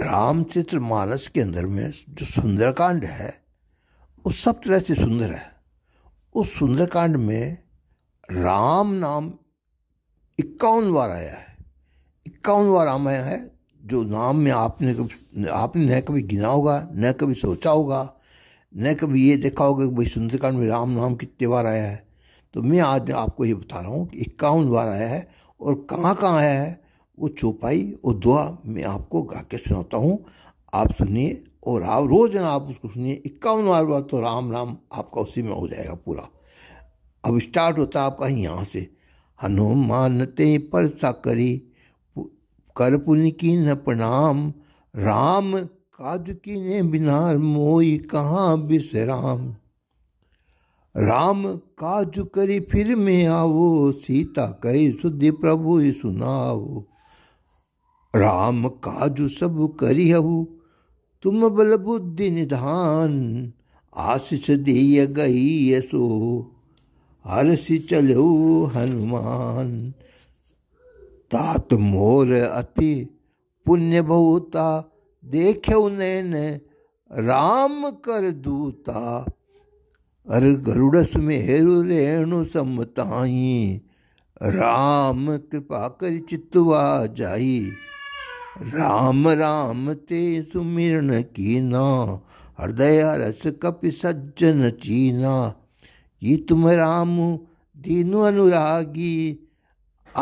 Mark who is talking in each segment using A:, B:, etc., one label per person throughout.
A: रामचरित्र मानस के अंदर में जो सुंदरकांड है वो सब तरह से सुंदर है उस सुंदरकांड में राम नाम इक्यावन बार आया है इक्यावन बार राम आया है जो नाम में आपने कभी आपने न कभी गिना होगा न कभी सोचा होगा न कभी ये देखा होगा कि भाई सुंदरकांड में राम नाम कितने बार आया है तो मैं आज आपको ये बता रहा हूँ कि इक्यावन बार आया है और कहाँ कहाँ आया है वो चौपाई और दुआ मैं आपको गा के सुनाता हूँ आप सुनिए और आप रोज आप उसको सुनिए इक्यावन बार बार तो राम राम आपका उसी में हो जाएगा पूरा अब स्टार्ट होता है आपका यहाँ से ते पर करी कर पुन की न प्रणाम राम काज की ने बिनार मोई कहाँ विश्राम राम काज करी फिर में आवो सीता कही सुधि प्रभु सुनाओ राम काजु सब करिहु तुम बल बुद्धि निधान आशीष दिय गई यसो हर्ष चलो हनुमान तात मोर अति पुण्य बहुता देखे नैन राम कर दूता अर गरुड़ सुमेरु रेणु समताई राम कृपा कर चित्तवा जाई राम राम ते सुमिरन कीना हृदय रस कपि सज्जन चीना ये तुम राम दीनु अनुरागी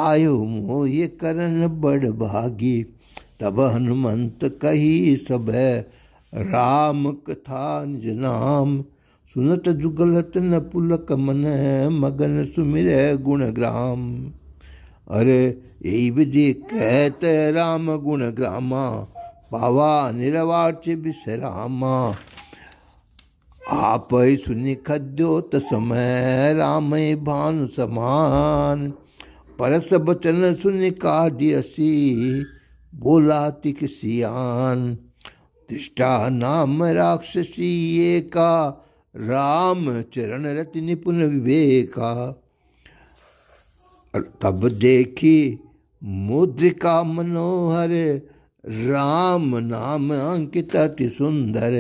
A: आयो ये करन बड़ भागी तब हनुमंत कही सब राम कथा निज नाम सुनत जुगलत न पुलक मन मगन सुमिर गुण ग्राम अरे એ બધી કહેત राम गुण ગ્રામા पावा निरवाच विश्रामा आप सुनि खद्यो त समय राम भानु समान परस बचन सुनि काढ़सी बोला तिक सियान तिष्ठा नाम राक्षसी एका राम चरण रति निपुण विवेका तब देखी मुद्रिका मनोहर राम नाम अंकित अति सुंदर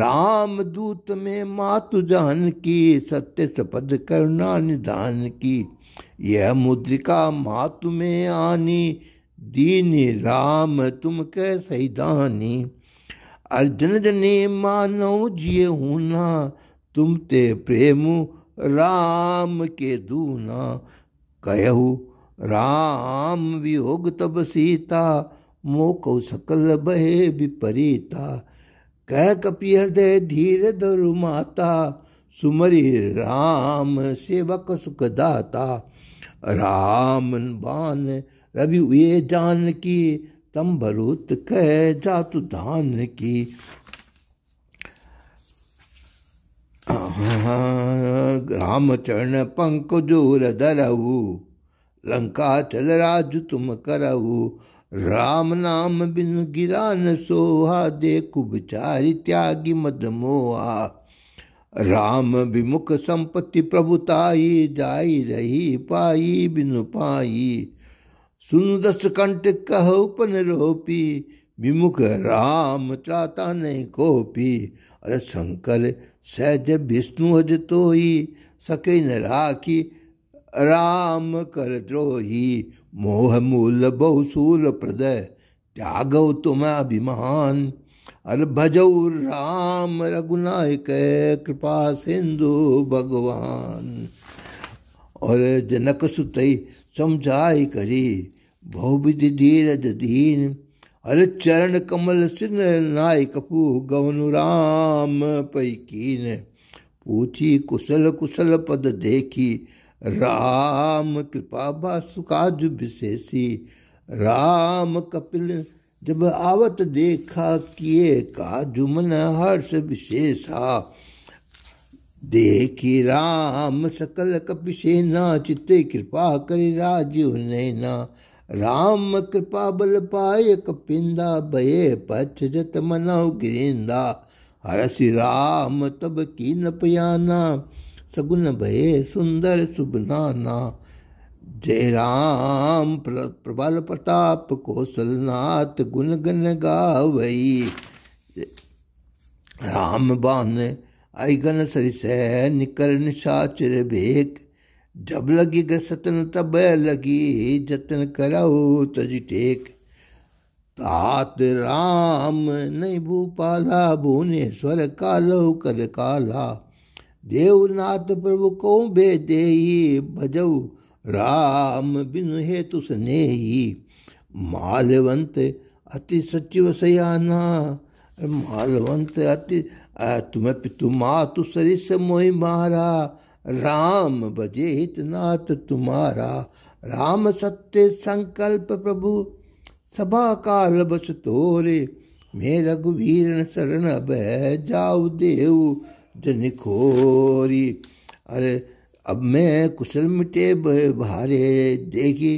A: राम दूत में मातु जान की सत्य सपद करुणा निधान की यह मुद्रिका मातु में आनी दीनी राम तुम के दानी अर्जुन जने मानव जिये हूना तुम ते प्रेम राम के दूना कहु राम वियोग तब सीता मोकौ सकल बहे विपरीता कह कपि हृदय धीर धरु माता सुमरि राम सेवक सुखदाता राम बान रवि उ जान की तम भरुत कह जातु धान की रामचरण पंकजोर धरऊ चल राज तुम करऊ राम नाम बिन गिरा न सोहा देखु बिचारी त्यागी मद मोहा राम विमुख संपत्ति प्रभुताई जाई रही पाई बिनु पाई सुन दस कंठ कह पन रोपी विमुख राम चाता नहीं कोपी अरे शंकर सहज विष्णु हज तो ही सके न राखी राम कर द्रोही मोह मूल बहुसूल प्रदय त्याग तुम अभिमान अर भजऊ राम रघुनायक कृपा सिंधु भगवान और जनक सुतई समझाई करी बहुविधि धीरज दीन अरे चरण कमल सिन नाय कपू गवनु राम पैकीन पूछी कुशल कुशल पद देखी राम कृपा बासुकाज विशेषी राम कपिल जब आवत देखा किए काजु मन हर्ष विशेषा देखी राम सकल कपिसेना चित्ते कृपा करे राजीव नैना राम कृपा बल पाए कपिंदा भये पछ जत मनौ गिरिंदा हरसि राम तब की न पयाना सगुन भये सुंदर सुबनाना जय राम प्रबल प्रताप कौशलनाथ गुन गन गावई राम बान आई गन सरिस निकर निशाचर भेक जब लगी सतन तब लगी जतन कराओ तज टेक तात राम नहीं भूपाला भुवनेश्वर कालो कर काला देवनाथ प्रभु को दे भजऊ राम बिनु तुसने ही मालवंत अति सचिव सयाना मालवंत अति तुम्हें पितु मातु सरिस मोहि मारा राम बजेत नाथ तुम्हारा राम सत्य संकल्प प्रभु सभा काल बस तोरे मैं रघुवीर शरण अब जाऊ देव जन खोरी अरे अब मैं कुशल मिटे भारे देखी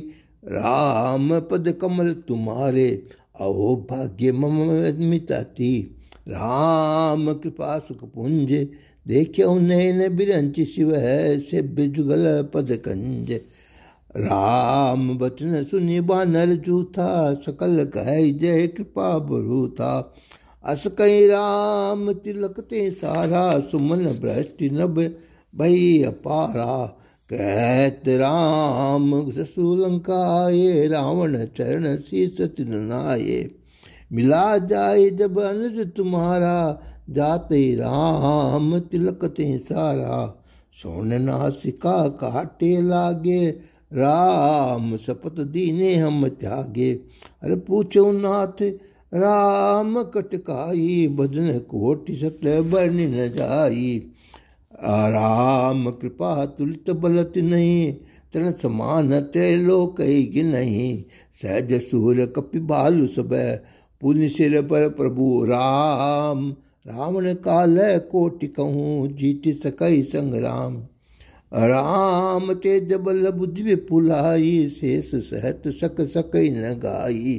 A: राम पद कमल तुम्हारे अहो भाग्य मम मिताती राम कृपा सुख पुंज देखो नैन बिरंच शिव है से बिजुगल पद कंज राम बचन सुनि बानर जूथा सकल कह जय कृपा बरूथा अस कई राम तिलक ते सारा सुमन भ्रष्ट नभ भई अपारा कहत राम ससुलंका रावण चरण शीस नाये मिला जाए जब अनुज तुम्हारा जाते राम तिलक ते सारा सोन नासिका काटे लागे राम सपत दीने हम त्यागे अरे पूछो नाथ राम कटकाई बदन कोटि सत बन न जाई राम कृपा तुलित बलत नहीं तन समान त्रैलोक नहीं सहज सूर कपि बालु सब पुन सिर पर प्रभु राम रावण काल कोटि कहूँ जीत सकई संग्राम राम ते जबल बुद्धि पुलाई शेष सहत सक सकई न गाई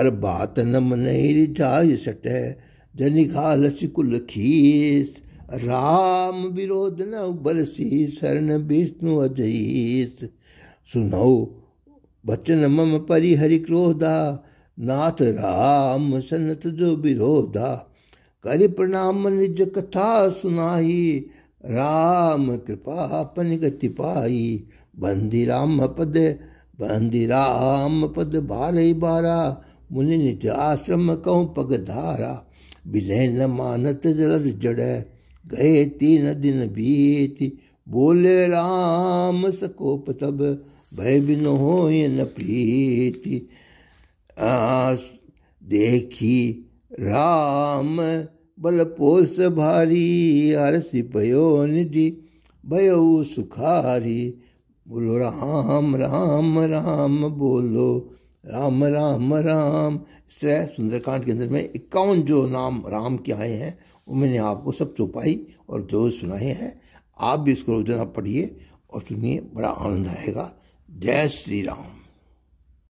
A: अर बात नम नहीं जाय सट जनि घाल कुल खीस राम विरोध न बरसी शरण विष्णु अजीस सुनो बचन मम परिहरि क्रोधा नाथ राम सनत जो विरोधा करि प्रणाम निज कथा सुनाई राम कृपा पन गति पाई बंदी राम पद बंदी राम पद भारे बारा मुनि निज आश्रम कहूँ पग धारा बिले न मानत जलद जड़ गए तीन दिन बीत बोले राम सकोप तब भय बिन हो न प्रीति आस देखी राम बल पोस भारी हर्ष भयो निधि भयो सुखारी बोलो राम राम राम बोलो राम राम राम श्रेय सुंदरकांड के अंदर में इक्यावन जो नाम राम के आए हैं वो मैंने आपको सब चौपाई और जो सुनाए हैं आप भी इसको रोजाना पढ़िए और सुनिए बड़ा आनंद आएगा जय श्री राम